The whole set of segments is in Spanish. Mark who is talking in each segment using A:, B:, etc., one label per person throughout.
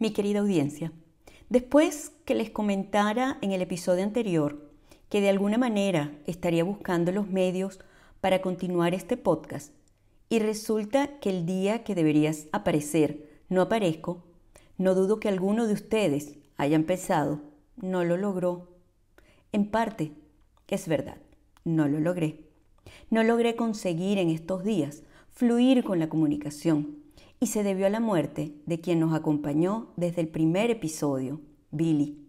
A: Mi querida audiencia, después que les comentara en el episodio anterior que de alguna manera estaría buscando los medios para continuar este podcast y resulta que el día que deberías aparecer no aparezco, no dudo que alguno de ustedes haya empezado, no lo logró. En parte, es verdad, no lo logré. No logré conseguir en estos días fluir con la comunicación, y se debió a la muerte de quien nos acompañó desde el primer episodio, Billy.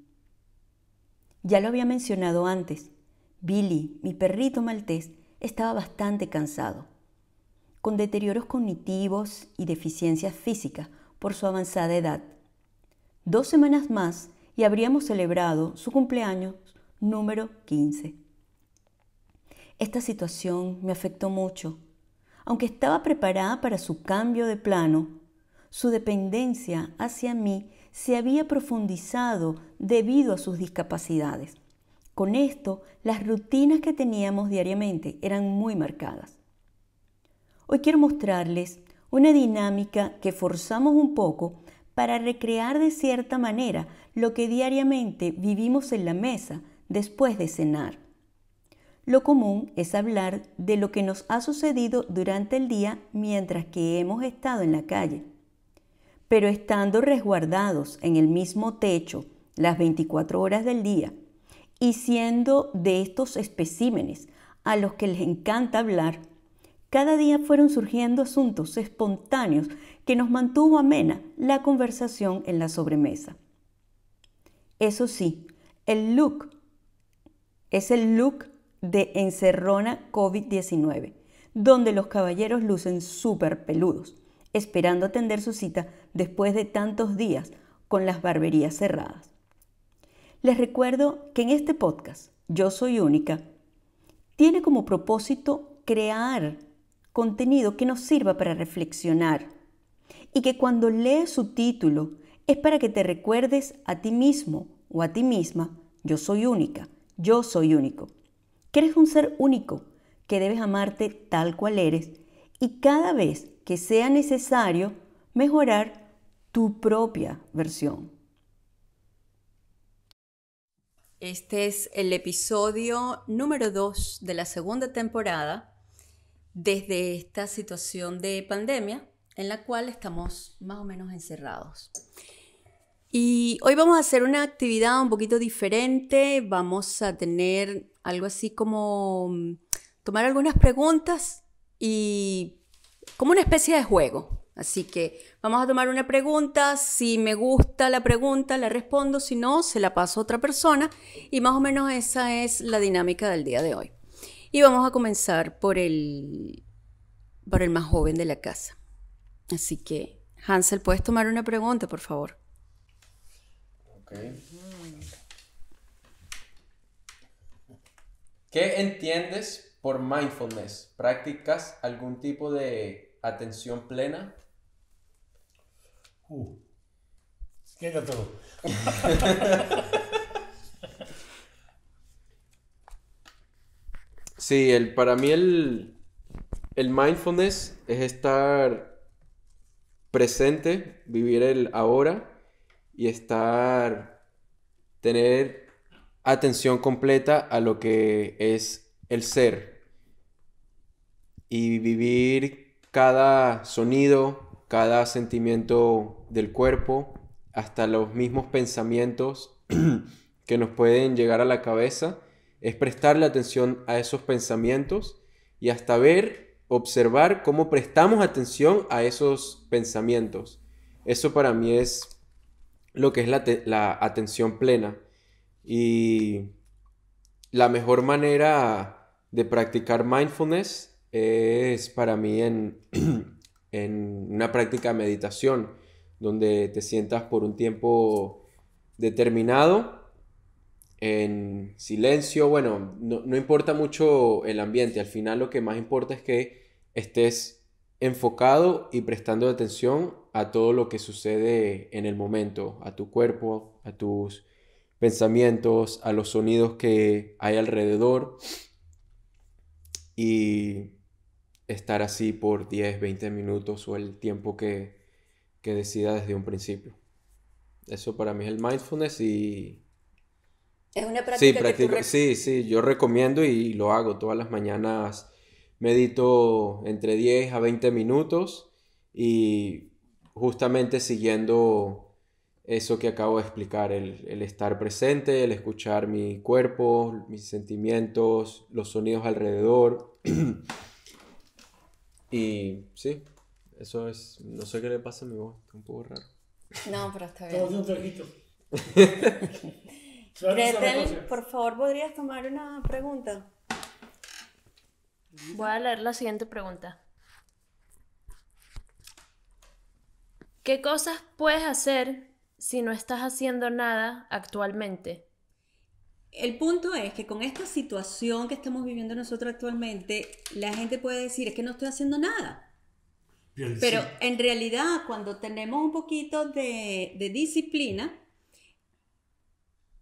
A: Ya lo había mencionado antes, Billy, mi perrito maltés, estaba bastante cansado, con deterioros cognitivos y deficiencias físicas por su avanzada edad. Dos semanas más y habríamos celebrado su cumpleaños número 15. Esta situación me afectó mucho aunque estaba preparada para su cambio de plano, su dependencia hacia mí se había profundizado debido a sus discapacidades. Con esto, las rutinas que teníamos diariamente eran muy marcadas. Hoy quiero mostrarles una dinámica que forzamos un poco para recrear de cierta manera lo que diariamente vivimos en la mesa después de cenar. Lo común es hablar de lo que nos ha sucedido durante el día mientras que hemos estado en la calle. Pero estando resguardados en el mismo techo las 24 horas del día y siendo de estos especímenes a los que les encanta hablar, cada día fueron surgiendo asuntos espontáneos que nos mantuvo amena la conversación en la sobremesa. Eso sí, el look es el look de encerrona COVID-19, donde los caballeros lucen súper peludos, esperando atender su cita después de tantos días con las barberías cerradas. Les recuerdo que en este podcast, Yo Soy Única, tiene como propósito crear contenido que nos sirva para reflexionar y que cuando lees su título es para que te recuerdes a ti mismo o a ti misma, yo soy única, yo soy único que eres un ser único, que debes amarte tal cual eres y cada vez que sea necesario mejorar tu propia versión. Este es el episodio número 2 de la segunda temporada desde esta situación de pandemia en la cual estamos más o menos encerrados. Y hoy vamos a hacer una actividad un poquito diferente. Vamos a tener algo así como mm, tomar algunas preguntas y como una especie de juego. Así que vamos a tomar una pregunta, si me gusta la pregunta la respondo, si no, se la paso a otra persona y más o menos esa es la dinámica del día de hoy. Y vamos a comenzar por el, por el más joven de la casa. Así que, Hansel, ¿puedes tomar una pregunta, por favor?
B: ¿Qué entiendes por mindfulness? ¿Practicas algún tipo de atención plena?
C: Uh, todo.
B: sí, el, para mí el, el mindfulness es estar presente, vivir el ahora y estar, tener atención completa a lo que es el ser y vivir cada sonido, cada sentimiento del cuerpo, hasta los mismos pensamientos que nos pueden llegar a la cabeza, es prestarle atención a esos pensamientos y hasta ver, observar cómo prestamos atención a esos pensamientos. Eso para mí es lo que es la, atención plena. Y la mejor manera de practicar mindfulness es para mí en, en una práctica de meditación, donde te sientas por un tiempo determinado en silencio, bueno, no, no, importa mucho el ambiente, al final lo que más importa es que estés enfocado y prestando atención a todo lo que sucede en el momento, a tu cuerpo, a tus pensamientos, a los sonidos que hay alrededor y estar así por 10, 20 minutos o el tiempo que, decida desde un principio. Eso para mí es el mindfulness y...
A: Es una práctica. Sí, que
B: sí, sí, yo recomiendo y lo hago todas las mañanas medito entre 10 a 20 minutos y justamente siguiendo eso que acabo de explicar, el, estar presente, el escuchar mi cuerpo, mis sentimientos, los sonidos alrededor. y sí, eso es, no sé qué le pasa a mi voz, está un poco raro.
A: No, pero está bien. por favor,
D: ¿podrías tomar una pregunta? Voy a leer la siguiente pregunta. ¿Qué cosas puedes hacer
A: si no estás haciendo nada actualmente? El punto es que con esta situación que estamos viviendo nosotros actualmente, la gente puede decir, es que no estoy haciendo nada. Pero en realidad, cuando tenemos un poquito de disciplina,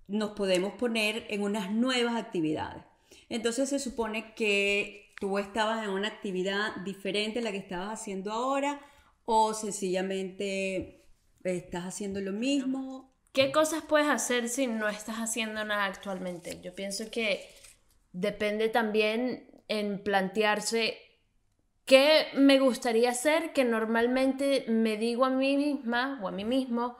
A: nos podemos poner en unas nuevas actividades. Entonces se supone que tú estabas en una actividad diferente a la que estabas haciendo ahora o sencillamente estás haciendo lo mismo. ¿Qué cosas puedes hacer si no estás haciendo nada actualmente? Yo
D: pienso que depende también en plantearse qué me gustaría hacer que normalmente me digo a mí misma o a mí mismo,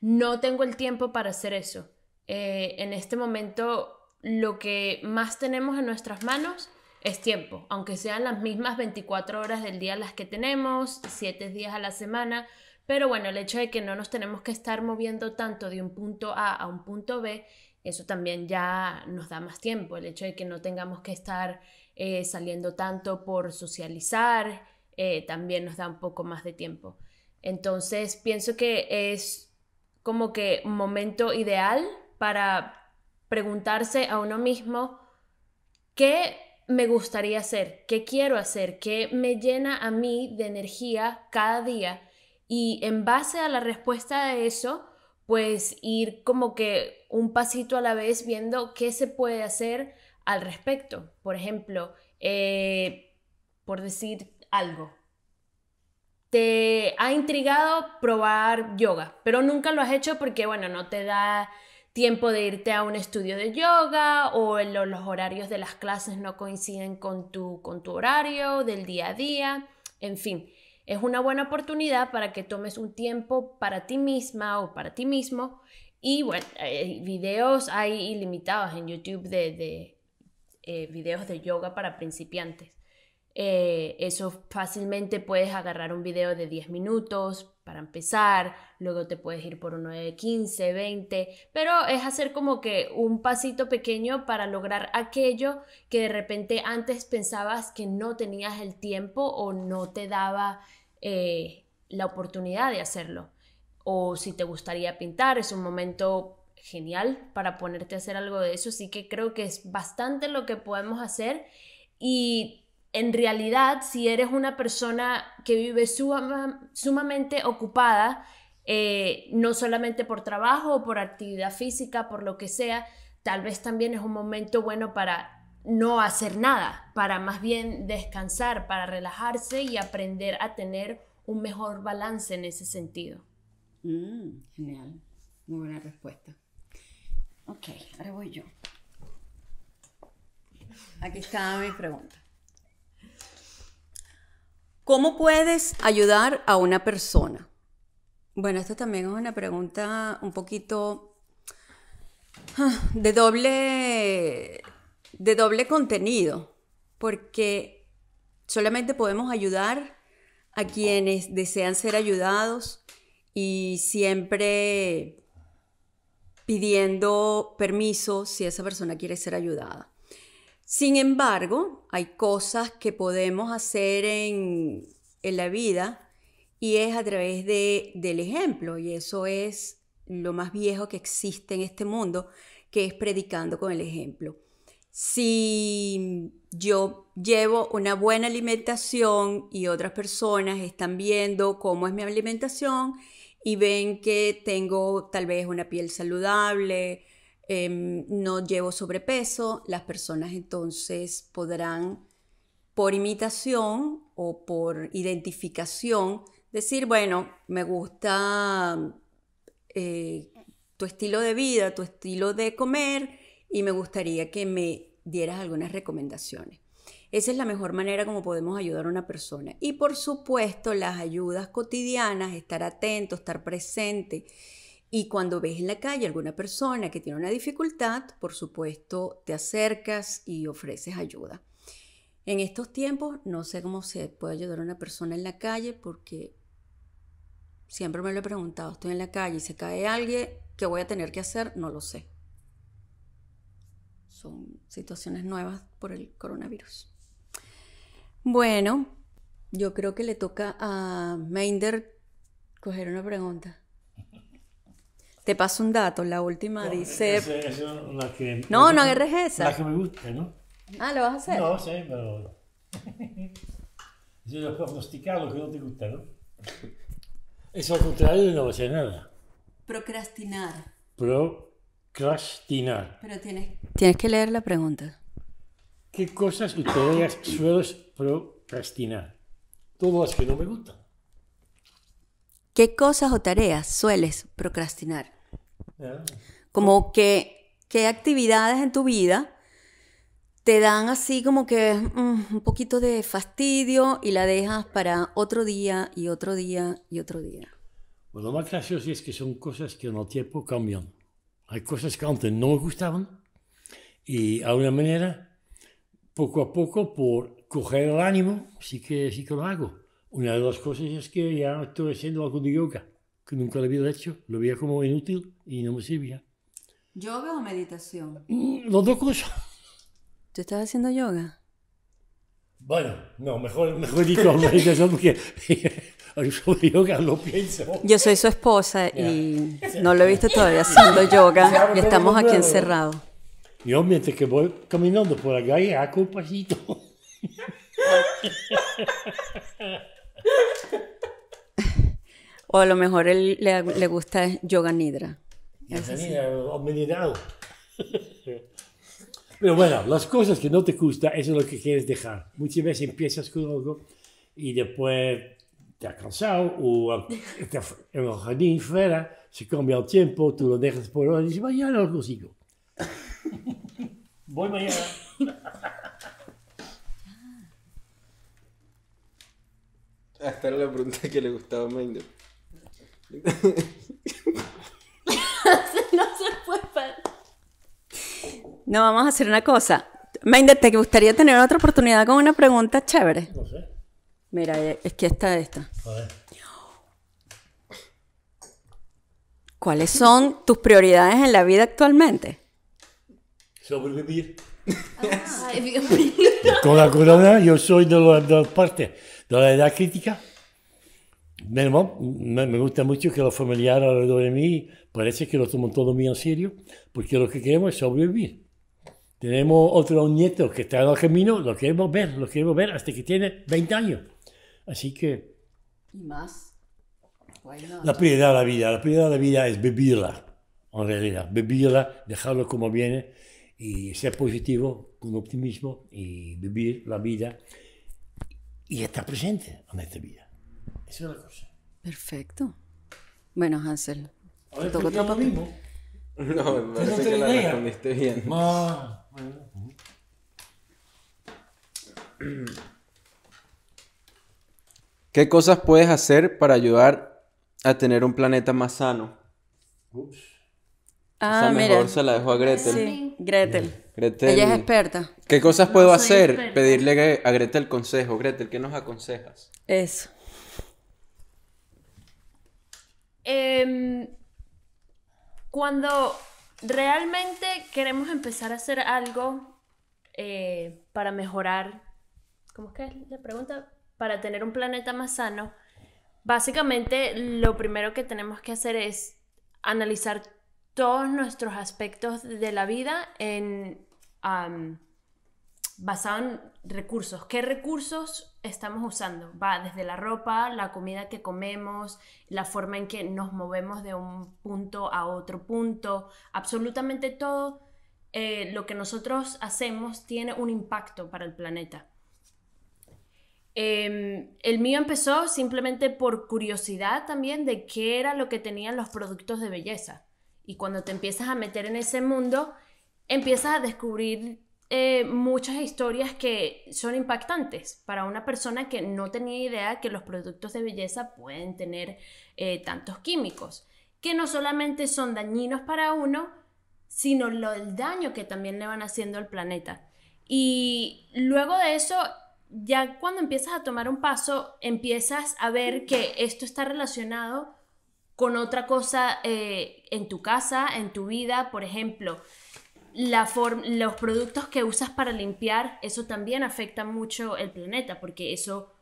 D: no tengo el tiempo para hacer eso. Eh, en este momento lo que más tenemos en nuestras manos es tiempo, aunque sean las mismas 24 horas del día las que tenemos, 7 días a la semana, pero bueno, el hecho de que no nos tenemos que estar moviendo tanto de un punto A a un punto B, eso también ya nos da más tiempo, el hecho de que no tengamos que estar eh, saliendo tanto por socializar, eh, también nos da un poco más de tiempo. Entonces, pienso que es como que un momento ideal para preguntarse a uno mismo qué me gustaría hacer, qué quiero hacer, qué me llena a mí de energía cada día y en base a la respuesta de eso, pues ir como que un pasito a la vez viendo qué se puede hacer al respecto. Por ejemplo, eh, por decir algo, te ha intrigado probar yoga, pero nunca lo has hecho porque, bueno, no te da tiempo de irte a un estudio de yoga o los horarios de las clases no coinciden con tu, con tu horario del día a día, en fin. Es una buena oportunidad para que tomes un tiempo para ti misma o para ti mismo. Y bueno, eh, videos hay ilimitados en YouTube de, eh, videos de yoga para principiantes. Eh, eso fácilmente puedes agarrar un video de 10 minutos, para empezar, luego te puedes ir por uno de 15, 20, pero es hacer como que un pasito pequeño para lograr aquello que de repente antes pensabas que no tenías el tiempo o no te daba eh, la oportunidad de hacerlo. O si te gustaría pintar, es un momento genial para ponerte a hacer algo de eso, así que creo que es bastante lo que podemos hacer y en realidad, si eres una persona que vive sumamente ocupada, eh, no solamente por trabajo o por actividad física, por lo que sea, tal vez también es un momento bueno para no hacer nada, para más bien descansar, para relajarse y aprender a tener un mejor balance en ese sentido.
A: Mm, genial, muy buena respuesta. Ok, ahora voy yo. Aquí está mi pregunta. ¿Cómo puedes ayudar a una persona? Bueno, esta también es una pregunta un poquito ah, de doble, de doble contenido, porque solamente podemos ayudar a quienes desean ser ayudados y siempre pidiendo permiso si esa persona quiere ser ayudada. Sin embargo, hay cosas que podemos hacer en, en la vida y es a través de, del ejemplo, y eso es lo más viejo que existe en este mundo, que es predicando con el ejemplo. Si yo llevo una buena alimentación y otras personas están viendo cómo es mi alimentación y ven que tengo tal vez una piel saludable, Em, no llevo sobrepeso, las personas entonces podrán por imitación o por identificación decir, bueno, me gusta eh, tu estilo de vida, tu estilo de comer y me gustaría que me dieras algunas recomendaciones. Esa es la mejor manera como podemos ayudar a una persona. Y por supuesto, las ayudas cotidianas, estar atento, estar presente, y cuando ves en la calle alguna persona que tiene una dificultad, por supuesto te acercas y ofreces ayuda. En estos tiempos no sé cómo se puede ayudar a una persona en la calle porque siempre me lo he preguntado, estoy en la calle y se cae alguien, ¿qué voy a tener que hacer? No lo sé. Son situaciones nuevas por el coronavirus. Bueno, yo creo que le toca a Meinder coger una pregunta. Te paso un dato, la última dice...
C: no, no agarres esa. La que me gusta, ¿no?
A: Ah, ¿lo vas a hacer? No, sí,
C: pero... Yo lo pronosticar lo que no te gusta, ¿no? Eso al contrario no va a ser nada.
A: Procrastinar.
C: Procrastinar.
A: Pero tienes, que leer la pregunta. ¿Qué cosas
C: tareas sueles procrastinar?
A: Todas las que no me gustan. ¿Qué cosas o tareas sueles procrastinar? Como que, ¿qué actividades en tu vida te dan así como que mm, un poquito de fastidio y la dejas para otro día y otro día y otro día?
C: Bueno, pues lo más gracioso es que son cosas que en el tiempo cambian. Hay cosas que antes no me gustaban y a una manera, poco a poco, por coger el ánimo, sí que, sí que lo hago. Una de las cosas es que ya estoy haciendo algo de yoga que nunca lo había hecho, lo veía como inútil y no me servía.
A: ¿Yoga o meditación? Mm, Las dos cosas. ¿Tú estás haciendo yoga?
C: Bueno, no, mejor, mejor digo meditación porque sobre yoga lo pienso.
A: Yo soy su esposa y no lo he visto todavía haciendo yoga y estamos aquí encerrados.
C: Yo mientras que voy caminando por la calle hago un pasito.
A: O a lo mejor él le, le gusta yoga nidra. Yoga nidra
C: o meditado. Pero bueno, las cosas que no te gustan, eso es lo que quieres dejar. Muchas veces empiezas con algo y después te has cansado o te, en el jardín fuera se cambia el tiempo, tú lo dejas por hora y dices, mañana lo consigo. Voy mañana.
B: Hasta la pregunta que le gustaba a no se
A: puede No, vamos a hacer una cosa. Mende, ¿te gustaría tener otra oportunidad con una pregunta chévere? No sé. Mira, eh, es que está esta. ¿Cuáles son tus prioridades en la vida actualmente?
C: Sobrevivir. con la corona yo soy de la, de la parte de la edad crítica me gusta mucho que los familiares alrededor de mí parece que lo toman todo muy en serio, porque lo que queremos es sobrevivir. Tenemos otro nieto que está en el camino, lo queremos ver, lo queremos ver hasta que tiene 20 años. Así que...
A: ¿Y más? la
C: prioridad de la vida, la prioridad de la vida es vivirla, en realidad, vivirla, dejarlo como viene y ser positivo, con optimismo y vivir la vida y estar presente en esta vida
A: es cosa. Perfecto. Bueno, Hansel, ¿te toca tocó otro mismo?
B: No,
C: que la respondiste bien. Ah,
B: ¿Qué cosas puedes hacer para ayudar a tener un planeta más sano? Ups.
A: Ah, mejor mira. se la dejo a Gretel. Sí, Gretel.
B: Gretel. Ella es experta. ¿Qué cosas puedo hacer? Pedirle a Gretel consejo. Gretel, ¿qué nos aconsejas?
A: Eso. Em,
D: cuando realmente queremos empezar a hacer algo eh, para mejorar, ¿cómo es que es la pregunta? Para tener un planeta más sano, básicamente lo primero que tenemos que hacer es analizar todos nuestros aspectos de la vida en basado en recursos. ¿Qué recursos estamos usando? Va desde la ropa, la comida que comemos, la forma en que nos movemos de un punto a otro punto, absolutamente todo eh, lo que nosotros hacemos tiene un impacto para el planeta. Em, el mío empezó simplemente por curiosidad también de qué era lo que tenían los productos de belleza. Y cuando te empiezas a meter en ese mundo, empiezas a descubrir eh, muchas historias que son impactantes para una persona que no tenía idea que los productos de belleza pueden tener eh, tantos químicos, que no solamente son dañinos para uno, sino el daño que también le van haciendo al planeta. Y luego de eso, ya cuando empiezas a tomar un paso, empiezas a ver que esto está relacionado con otra cosa eh, en tu casa, en tu vida, por ejemplo los productos que usas para limpiar, eso también afecta mucho el planeta, porque eso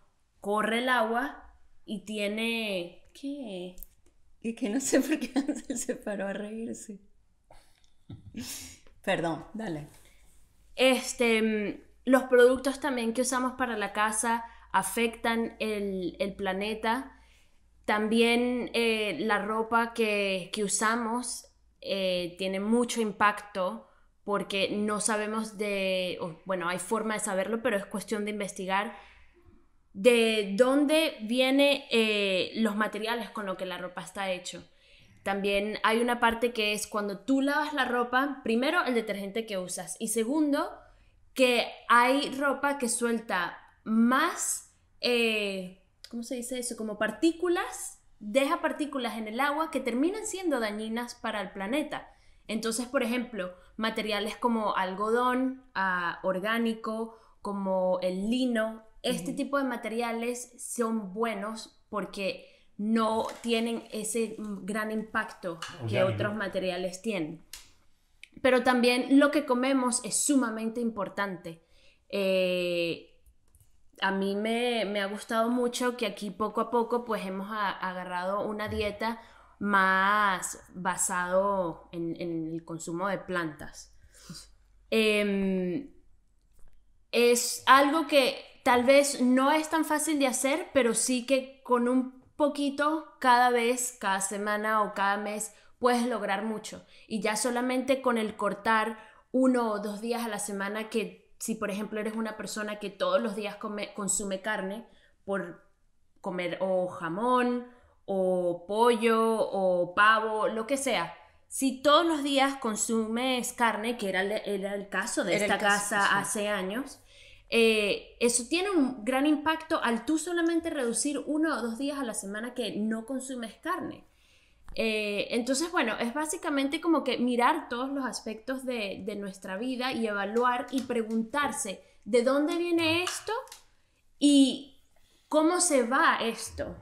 D: corre el agua y tiene... ¿Qué?
A: Y que no sé por qué se paró a reírse. Perdón, dale.
D: Este, mm, los productos también que usamos para la casa afectan el, planeta. También eh, la ropa que, usamos eh, tiene mucho impacto porque no sabemos de, bueno, hay forma de saberlo, pero es cuestión de investigar de dónde vienen eh, los materiales con lo que la ropa está hecho. También hay una parte que es cuando tú lavas la ropa, primero el detergente que usas y segundo que hay ropa que suelta más, eh, ¿cómo se dice eso? Como partículas, deja partículas en el agua que terminan siendo dañinas para el planeta. Entonces, por ejemplo, materiales como algodón ah, orgánico, como el lino, este tipo de materiales son buenos porque no tienen ese mm, gran impacto que otros materiales tienen. Pero también lo que comemos es sumamente importante. Eh, a mí me, ha gustado mucho que aquí poco a poco pues hemos agarrado una dieta más basado en, el consumo de plantas. Em, es algo que tal vez no es tan fácil de hacer, pero sí que con un poquito cada vez, cada semana o cada mes puedes lograr mucho. Y ya solamente con el cortar uno o dos días a la semana que si por ejemplo eres una persona que todos los días consume carne por comer o jamón o pollo o pavo, lo que sea. Si todos los días consumes carne, que era el, caso de esta casa hace años, eh, eso tiene un gran impacto al tú solamente reducir uno o dos días a la semana que no consumes carne. Eh, entonces, bueno, es básicamente como que mirar todos los aspectos de, de nuestra vida y evaluar y preguntarse de dónde viene esto y cómo se va esto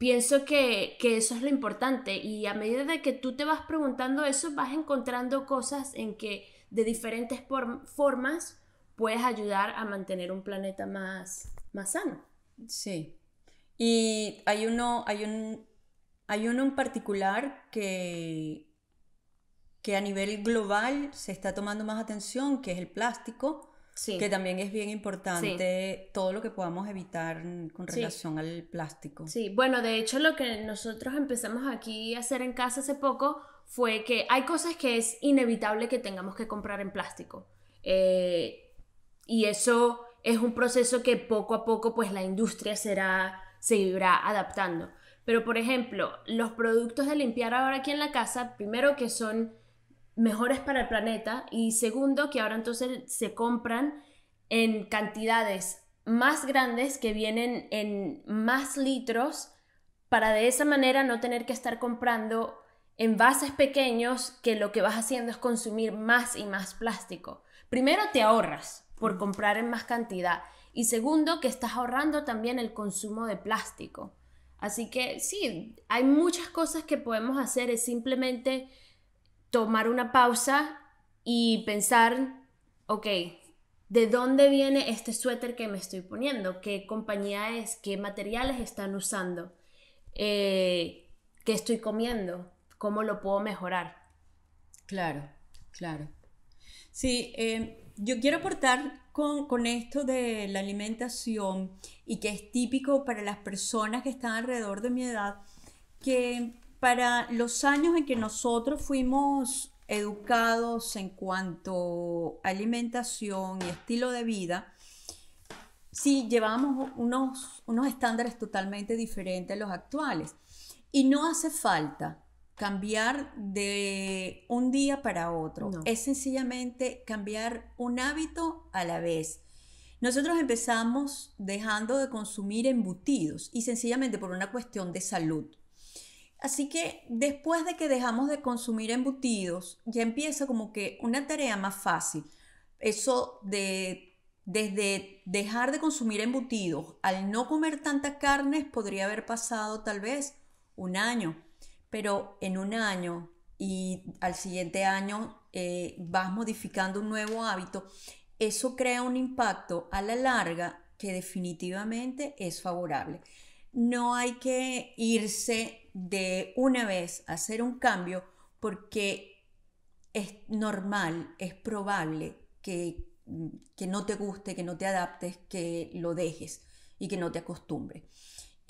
D: pienso que, eso es lo importante y a medida de que tú te vas preguntando eso, vas encontrando cosas en que de diferentes formas puedes ayudar a mantener un planeta más, más sano.
A: Sí. Y hay uno, hay hay uno en particular que, que a nivel global se está tomando más atención, que es el plástico que también es bien importante todo lo que podamos evitar
D: con relación
A: al plástico. Sí,
D: bueno, de hecho lo que nosotros empezamos aquí a hacer en casa hace poco fue que hay cosas que es inevitable que tengamos que comprar en plástico. Eh, y eso es un proceso que poco a poco pues la industria será, irá adaptando. Pero por ejemplo, los productos de limpiar ahora aquí en la casa, primero que son mejores para el planeta y segundo, que ahora entonces se compran en cantidades más grandes que vienen en más litros para de esa manera no tener que estar comprando envases pequeños que lo que vas haciendo es consumir más y más plástico. Primero te ahorras por comprar en más cantidad y segundo que estás ahorrando también el consumo de plástico. Así que sí, hay muchas cosas que podemos hacer, es simplemente tomar una pausa y pensar, ok, ¿de dónde viene este suéter que me estoy poniendo? ¿Qué compañía es? ¿Qué materiales están usando? Eh, ¿Qué estoy comiendo?
A: ¿Cómo lo puedo mejorar? Claro, claro. Sí, eh, yo quiero aportar con, esto de la alimentación y que es típico para las personas que están alrededor de mi edad, que para los años en que nosotros fuimos educados en cuanto a alimentación y estilo de vida, sí llevamos unos, estándares totalmente diferentes a los actuales. Y no hace falta cambiar de un día para otro. Es sencillamente cambiar un hábito a la vez. Nosotros empezamos dejando de consumir embutidos y sencillamente por una cuestión de salud. Así que después de que dejamos de consumir embutidos, ya empieza como que una tarea más fácil. Eso de desde dejar de consumir embutidos al no comer tantas carnes podría haber pasado tal vez un año, pero en un año y al siguiente año eh, vas modificando un nuevo hábito, eso crea un impacto a la larga que definitivamente es favorable. No hay que irse de una vez hacer un cambio porque es normal, es probable que, que no te guste, que no te adaptes, que lo dejes y que no te acostumbres.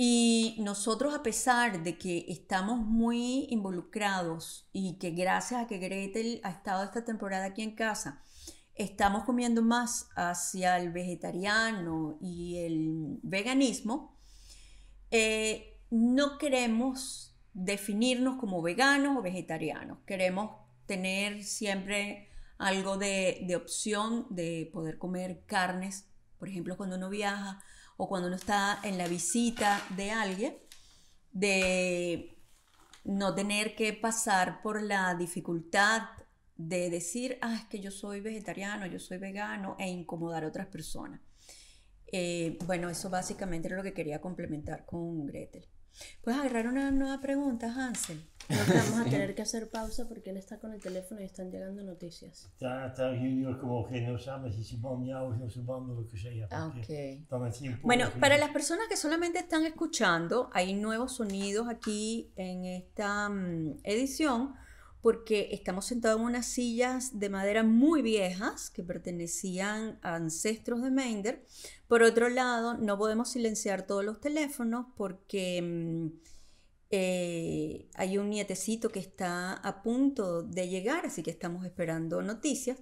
A: Y nosotros, a pesar de que estamos muy involucrados y que gracias a que Gretel ha estado esta temporada aquí en casa, estamos comiendo más hacia el vegetariano y el veganismo, eh, no queremos definirnos como veganos o vegetarianos, queremos tener siempre algo de, opción de poder comer carnes, por ejemplo, cuando uno viaja o cuando uno está en la visita de alguien, de no tener que pasar por la dificultad de decir, ah, es que yo soy vegetariano, yo soy vegano, e incomodar a otras personas. Eh, bueno, eso básicamente era lo que quería complementar con Gretel. Puedes agarrar una nueva pregunta, Hansel. vamos a tener que hacer pausa porque él está con el teléfono y están llegando noticias.
C: como que no si o lo que sea. Ah, okay. Bueno, para las
A: personas que solamente están escuchando, hay nuevos sonidos aquí en esta mm, edición porque estamos sentados en unas sillas de madera muy viejas que pertenecían a ancestros de Mender. Por otro lado, no podemos silenciar todos los teléfonos porque mm, eh, hay un nietecito que está a punto de llegar, así que estamos esperando noticias.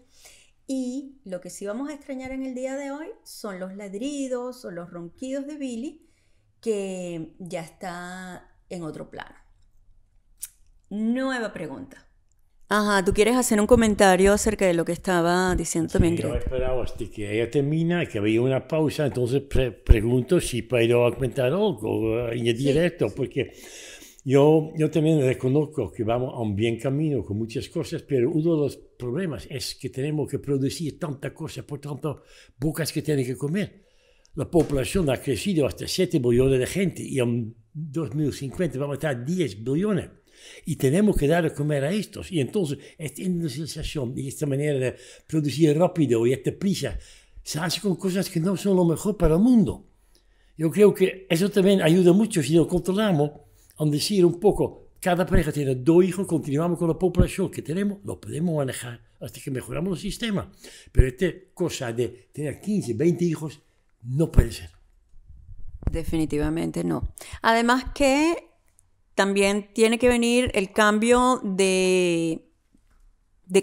A: Y lo que sí vamos a extrañar en el día de hoy son los ladridos o los ronquidos de Billy, que ya está en otro plano. Nueva pregunta. Ajá, tú quieres hacer un comentario acerca de lo que estaba diciendo también. Sí, yo
C: esperaba hasta que ella termina, que había una pausa, entonces pregunto si puedo aumentar algo, en directo, porque yo, yo también reconozco que vamos a un bien camino con muchas cosas, pero uno de los problemas es que tenemos que producir tanta cosa por tantas bocas que tienen que comer. La población ha crecido hasta 7 billones de gente y en 2050 vamos a estar 10 billones. Y tenemos que dar a comer a estos. Y entonces, esta industrialización y esta manera de producir rápido y esta prisa, se hace con cosas que no son lo mejor para el mundo. Yo creo que eso también ayuda mucho si lo controlamos a decir un poco, cada pareja tiene dos hijos, continuamos con la población que tenemos, lo podemos manejar hasta que mejoramos el sistema. Pero esta cosa de tener 15, 20 hijos no puede ser.
A: Definitivamente no. Además que también tiene que venir el cambio de,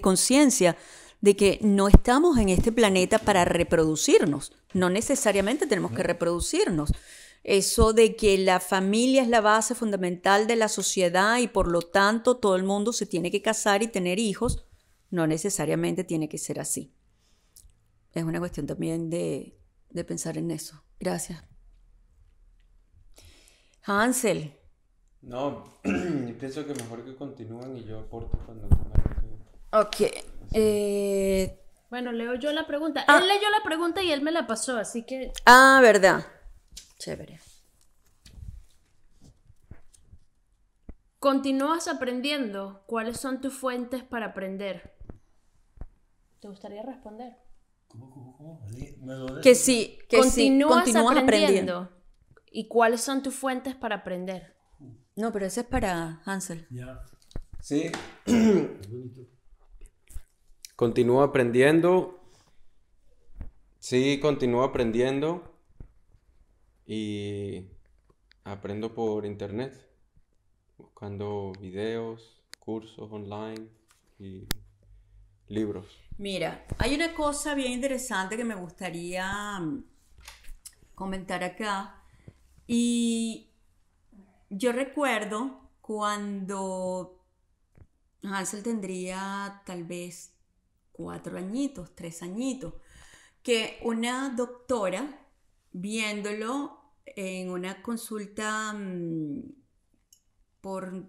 A: conciencia de que no estamos en este planeta para reproducirnos, no necesariamente tenemos que reproducirnos. Eso de que la familia es la base fundamental de la sociedad y por lo tanto todo el mundo se tiene que casar y tener hijos, no necesariamente tiene que ser así. Es una cuestión también de, de pensar en eso. Gracias. Hansel,
B: no, pienso que mejor que continúen y yo aporto cuando
A: Ok. Eh,
D: bueno, leo yo la pregunta. Ah. Él leyó la pregunta y él me la pasó, así que.
A: Ah, verdad. Chévere.
D: ¿Continúas aprendiendo? ¿Cuáles son tus fuentes para aprender? ¿Te gustaría responder? ¿Cómo,
C: cómo, cómo? ¿Me que sí, que ¿Continúas sí. ¿Continúas aprendiendo? aprendiendo?
D: ¿Y cuáles son tus fuentes para aprender te gustaría responder que sí que continúas sí continúas aprendiendo y cuáles son tus fuentes para aprender no, pero ese es para Hansel.
B: Sí. continúo aprendiendo. Sí, continúo aprendiendo. Y aprendo por internet, buscando videos, cursos online y libros.
A: Mira, hay una cosa bien interesante que me gustaría mm, comentar acá. Y yo recuerdo cuando Hansel ah, tendría tal vez cuatro añitos, tres añitos, que una doctora, viéndolo en una consulta mm, por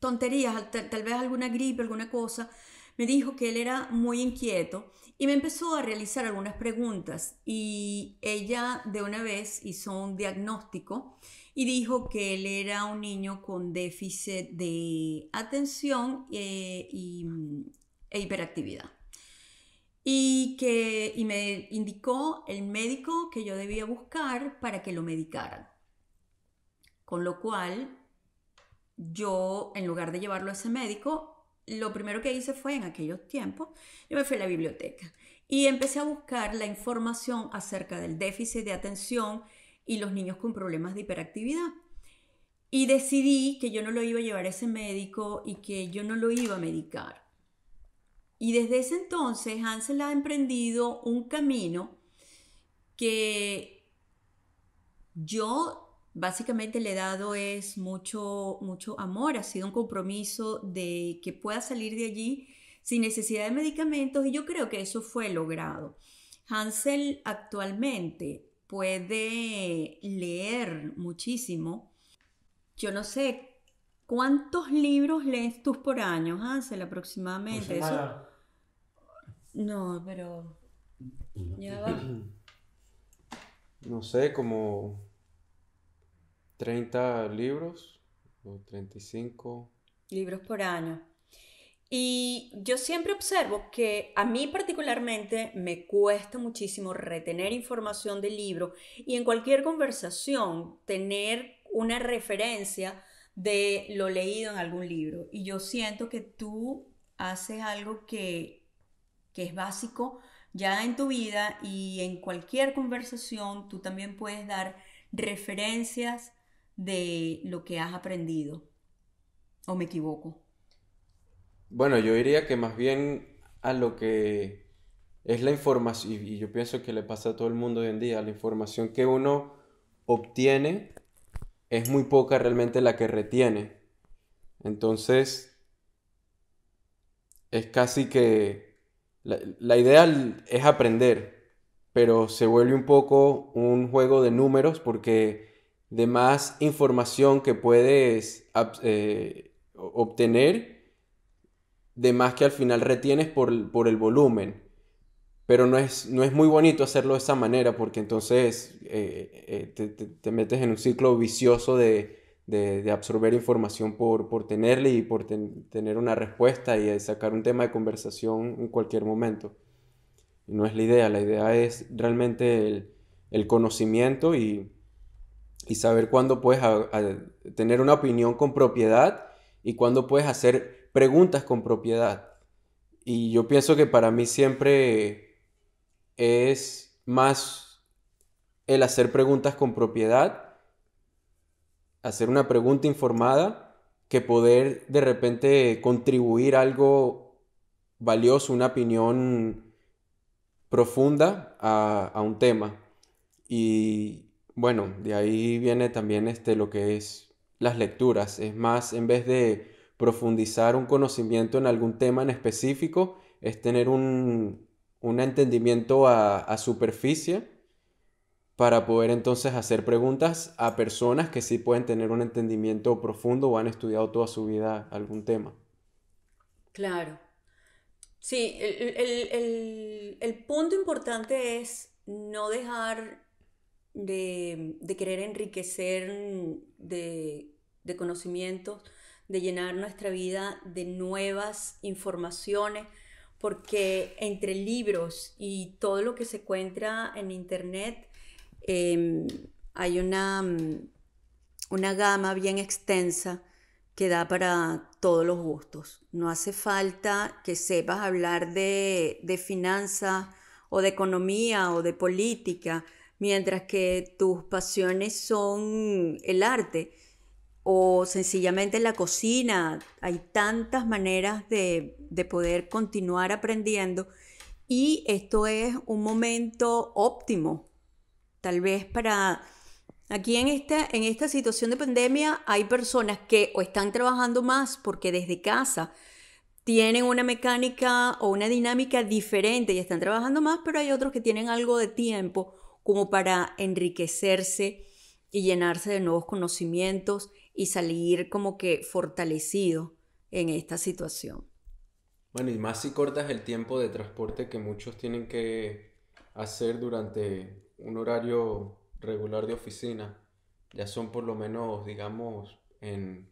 A: tonterías, tal, vez alguna gripe, alguna cosa, me dijo que él era muy inquieto y me empezó a realizar algunas preguntas y ella de una vez hizo un diagnóstico y dijo que él era un niño con déficit de atención eh, mm, e, hiperactividad. Y, que, y me indicó el médico que yo debía buscar para que lo medicaran. Con lo cual, yo, en lugar de llevarlo a ese médico, lo primero que hice fue en aquellos tiempos, yo me fui a la biblioteca y empecé a buscar la información acerca del déficit de atención y los niños con problemas de hiperactividad. Y decidí que yo no lo iba a llevar a ese médico y que yo no lo iba a medicar. Y desde ese entonces Hansel ha emprendido un camino que yo básicamente le he dado es mucho, mucho amor, ha sido un compromiso de que pueda salir de allí sin necesidad de medicamentos y yo creo que eso fue logrado. Hansel actualmente puede leer muchísimo. Yo no sé, ¿cuántos libros lees tú por año, Hansel, aproximadamente? No, pero...
B: No sé, como 30 libros o 35.
A: Libros por año. Y yo siempre observo que a mí particularmente me cuesta muchísimo retener información del libro y en cualquier conversación tener una referencia de lo leído en algún libro. Y yo siento que tú haces algo que, que es básico ya en tu vida y en cualquier conversación tú también puedes dar referencias de lo que has aprendido. ¿O me equivoco?
B: Bueno, yo diría que más bien a lo que es la información, y yo pienso que le pasa a todo el mundo hoy en día, la información que uno obtiene es muy poca realmente la que retiene. Entonces, es casi que la, idea es aprender, pero se vuelve un poco un juego de números porque de más información que puedes eh, obtener, de más que al final retienes por, el volumen. Pero no es, no es muy bonito hacerlo de esa manera porque entonces eh, eh, te, metes en un ciclo vicioso de, absorber información por, por tenerla y por tener una respuesta y sacar un tema de conversación en cualquier momento. No es la idea, la idea es realmente el, conocimiento y, y saber cuándo puedes tener una opinión con propiedad y cuándo puedes hacer preguntas con propiedad. Y yo pienso que para mí siempre es más el hacer preguntas con propiedad, hacer una pregunta informada, que poder de repente contribuir algo valioso, una opinión profunda a, un tema. Y bueno, de ahí viene también este, lo que es las lecturas. Es más, en vez de profundizar un conocimiento en algún tema en específico, es tener un, entendimiento a, superficie para poder entonces hacer preguntas a personas que sí pueden tener un entendimiento profundo o han estudiado toda su vida algún tema.
A: Claro. Sí, el, punto importante es no dejar de, querer enriquecer de, de conocimientos de llenar nuestra vida de nuevas informaciones, porque entre libros y todo lo que se encuentra en Internet em, hay una, mm, una gama bien extensa que da para todos los gustos. No hace falta que sepas hablar de, de finanzas o de economía o de política, mientras que tus pasiones son el arte o sencillamente en la cocina. Hay tantas maneras de, poder continuar aprendiendo y esto es un momento óptimo, tal vez para... Aquí en esta, en esta situación de pandemia hay personas que o están trabajando más porque desde casa tienen una mecánica o una dinámica diferente y están trabajando más, pero hay otros que tienen algo de tiempo como para enriquecerse y llenarse de nuevos conocimientos y salir como que fortalecido en esta situación.
B: Bueno, y más si cortas el tiempo de transporte que muchos tienen que hacer durante un horario regular de oficina, ya son por lo menos, digamos, en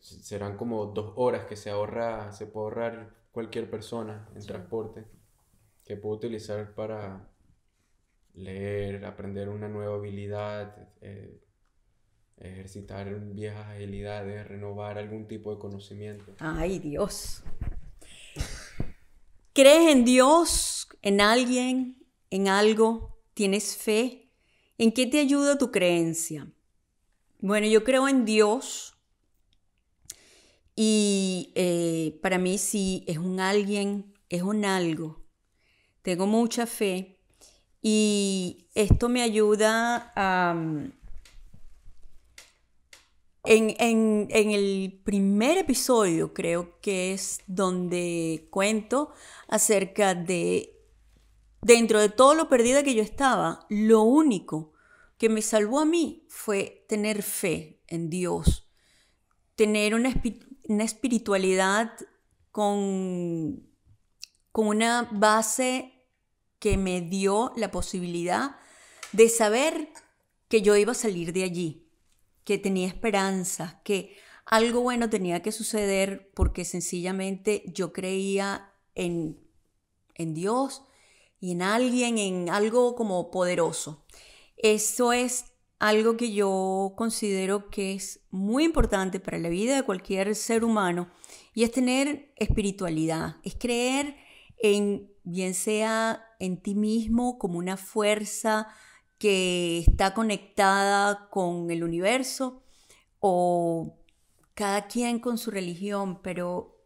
B: serán como dos horas que se ahorra, se puede ahorrar cualquier persona en transporte que puede utilizar para leer, aprender una nueva habilidad, eh, ejercitar viejas habilidades, renovar algún tipo de conocimiento.
A: Ay, Dios. ¿Crees en Dios, en alguien, en algo? ¿Tienes fe? ¿En qué te ayuda tu creencia? Bueno, yo creo en Dios y eh, para mí sí es un alguien, es un algo. Tengo mucha fe y esto me ayuda a... Mm, en, el primer episodio creo que es donde cuento acerca de, dentro de todo lo perdida que yo estaba, lo único que me salvó a mí fue tener fe en Dios, tener una, espiritualidad con, con una base que me dio la posibilidad de saber que yo iba a salir de allí, que tenía esperanza, que algo bueno tenía que suceder porque sencillamente yo creía en, en Dios y en alguien, en algo como poderoso. Eso es algo que yo considero que es muy importante para la vida de cualquier ser humano y es tener espiritualidad, es creer en bien sea en ti mismo como una fuerza que está conectada con el universo o cada quien con su religión, pero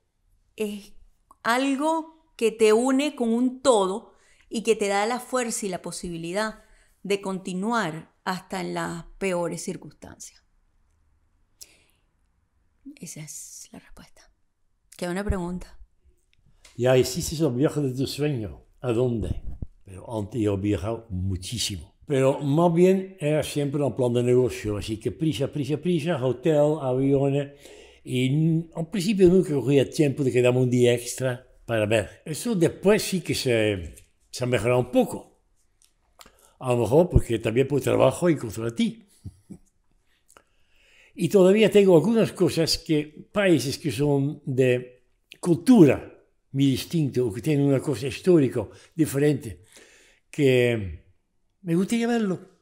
A: es algo que te une con un todo y que te da la fuerza y la posibilidad de continuar hasta en las peores circunstancias. Esa es la respuesta. Queda una pregunta.
C: sí es eso viaje de tu sueño a dónde. Pero antes yo he viajado muchísimo. Pero más bien era siempre un plan de negocio, así que prisa, prisa, prisa, hotel, aviones. Y en principio nunca cogía tiempo de quedarme un día extra para ver. Eso después sí que se, se ha mejorado un poco. A lo mejor porque también por trabajo y a ti. Y todavía tengo algunas cosas que países que son de cultura mi distinto, o que tiene una cosa histórica diferente, que me gustaría verlo.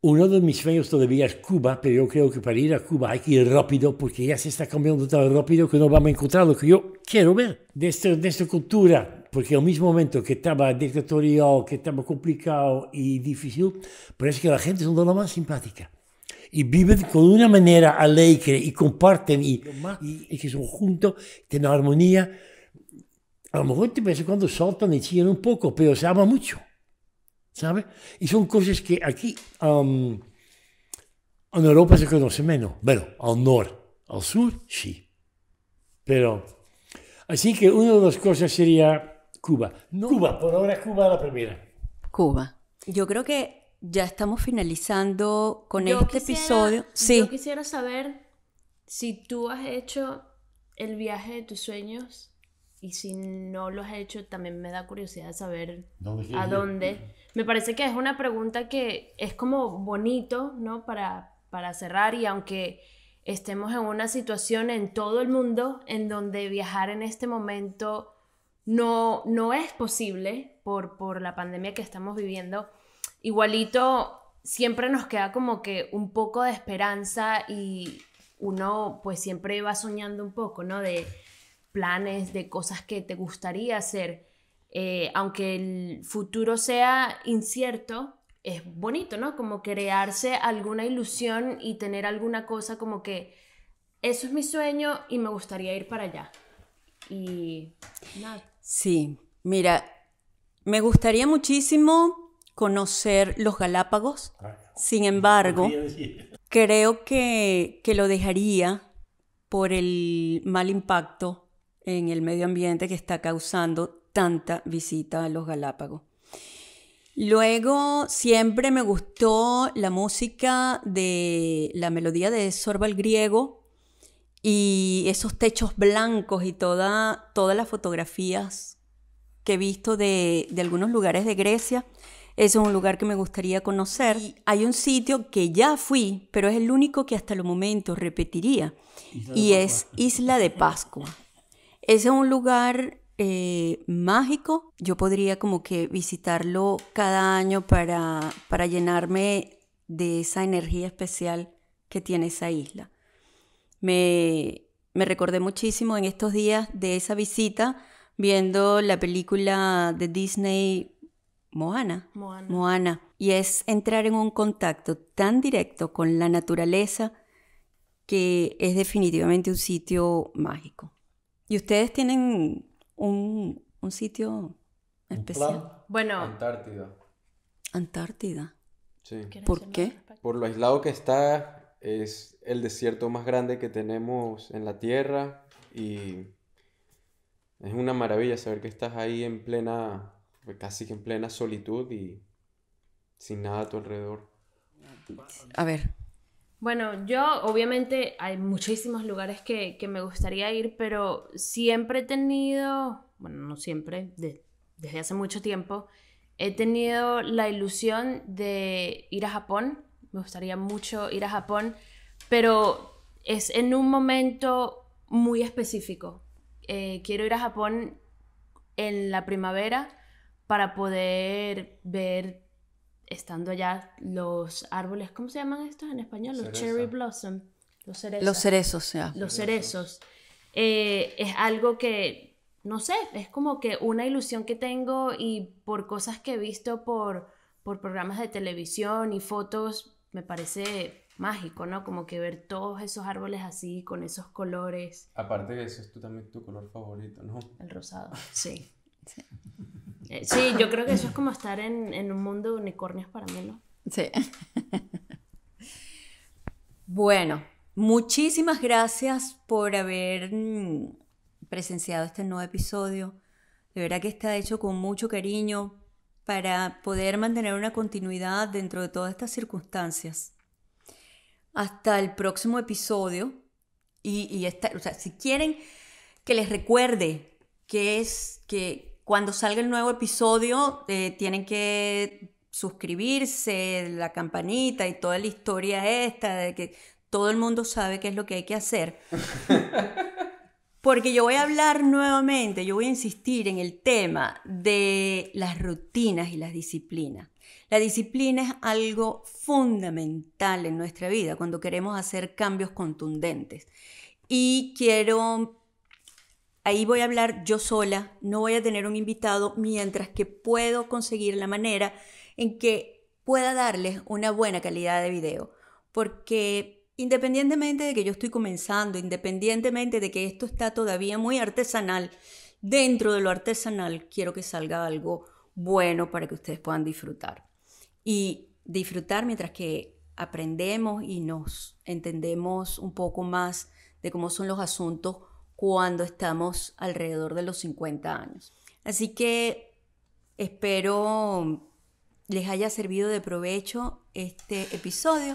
C: Uno de mis sueños todavía es Cuba, pero yo creo que para ir a Cuba hay que ir rápido porque ya se está cambiando tan rápido que no vamos a encontrar lo que yo quiero ver de esta, de esta cultura. Porque al mismo momento que estaba dictatorial, que estaba complicado y difícil, parece que la gente es una más simpática. Y viven con una manera alegre y comparten y, que son juntos, tienen armonía a lo mejor te parece cuando saltan y chillan un poco, pero se ama mucho, ¿sabes? Y son cosas que aquí en Europa se conoce menos. Bueno, al norte, al sur, sí. Pero, así que una de las cosas sería Cuba.
A: Cuba, por ahora Cuba la primera. Cuba. Yo creo que ya estamos finalizando con este episodio. Sí. Yo
D: quisiera saber si tú has hecho el viaje de tus sueños y si no lo he hecho, también me da curiosidad saber a dónde. Me parece que es una pregunta que es como bonito, ¿no? Para, para cerrar y aunque estemos en una situación en todo el mundo en donde viajar en este momento no, no es posible por, por la pandemia que estamos viviendo, igualito siempre nos queda como que un poco de esperanza y uno pues siempre va soñando un poco, ¿no? De planes, de cosas que te gustaría hacer, eh, aunque el futuro sea incierto, es bonito, ¿no? Como crearse alguna ilusión y tener alguna cosa como que eso es mi sueño y me gustaría ir para allá.
A: Y nada. Sí, mira, me gustaría muchísimo conocer los Galápagos. Ah, Sin embargo, creo que lo dejaría por el mal impacto en el medio ambiente que está causando tanta visita a los Galápagos. Luego siempre me gustó la música de la melodía de Sorba Griego y esos techos blancos y toda, todas las fotografías que he visto de, algunos lugares de Grecia. Ese es un lugar que me gustaría conocer. hay un sitio que ya fui, pero es el único que hasta el momento repetiría, y es Isla de Pascua. Es un lugar eh, mágico. Yo podría como que visitarlo cada año para, para llenarme de esa energía especial que tiene esa isla. Me, me recordé muchísimo en estos días de esa visita viendo la película de Disney Moana. Moana. Moana. Y es entrar en un contacto tan directo con la naturaleza que es definitivamente un sitio mágico. ¿Y ustedes tienen un, sitio especial?
B: bueno. Antártida.
A: Antártida.
B: Sí. ¿Por qué? Por lo aislado que está, es el desierto más grande que tenemos en la Tierra y es una maravilla saber que estás ahí en plena, casi que en plena solitud y sin nada a tu alrededor. A ver,
D: bueno, yo obviamente hay muchísimos lugares que, me gustaría ir, pero siempre he tenido, bueno, no siempre, desde hace mucho tiempo, he tenido la ilusión de ir a Japón. Me gustaría mucho ir a Japón, pero es en un momento muy específico. Eh, quiero ir a Japón en la primavera para poder ver estando allá los árboles, ¿cómo se llaman estos en español? Los cherry blossom, los cerezos. Los cerezos, sea Los cerezos. Eh, es algo que, no sé, es como que una ilusión que tengo y por cosas que he visto por, por programas de televisión y fotos, me parece mágico, ¿no? Como que ver todos esos árboles así, con esos colores.
B: Aparte de eso, es tú también tu color favorito, ¿no? El rosado, sí. sí. Sí, yo
D: creo que eso es como estar en, un mundo de unicornios para mí, ¿no?
A: Sí. bueno, muchísimas gracias por haber mm, presenciado este nuevo episodio. De verdad que está hecho con mucho cariño para poder mantener una continuidad dentro de todas estas circunstancias. Hasta el próximo episodio. Y, esta, o sea, si quieren que les recuerde que es, que, cuando salga el nuevo episodio eh, tienen que suscribirse, la campanita y toda la historia esta de que todo el mundo sabe qué es lo que hay que hacer. Porque yo voy a hablar nuevamente, yo voy a insistir en el tema de las rutinas y las disciplinas. La disciplina es algo fundamental en nuestra vida cuando queremos hacer cambios contundentes. Y quiero Ahí voy a hablar yo sola, no voy a tener un invitado mientras que puedo conseguir la manera en que pueda darles una buena calidad de video. Porque independientemente de que yo estoy comenzando, independientemente de que esto está todavía muy artesanal, dentro de lo artesanal quiero que salga algo bueno para que ustedes puedan disfrutar. Y disfrutar mientras que aprendemos y nos entendemos un poco más de cómo son los asuntos cuando estamos alrededor de los 50 años. Así que espero les haya servido de provecho este episodio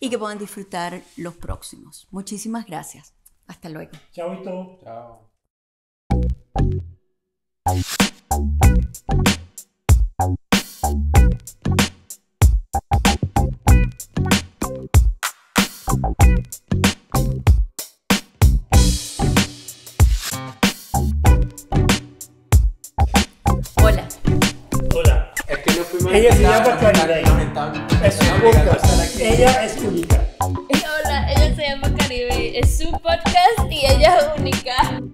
A: y que puedan disfrutar los próximos. Muchísimas gracias. Hasta luego. Chao, Chao. Ella se llama Caribe. Es su
C: podcast. Ella
A: es única.
D: Hola, ella se llama Caribe. Es su podcast y ella es única.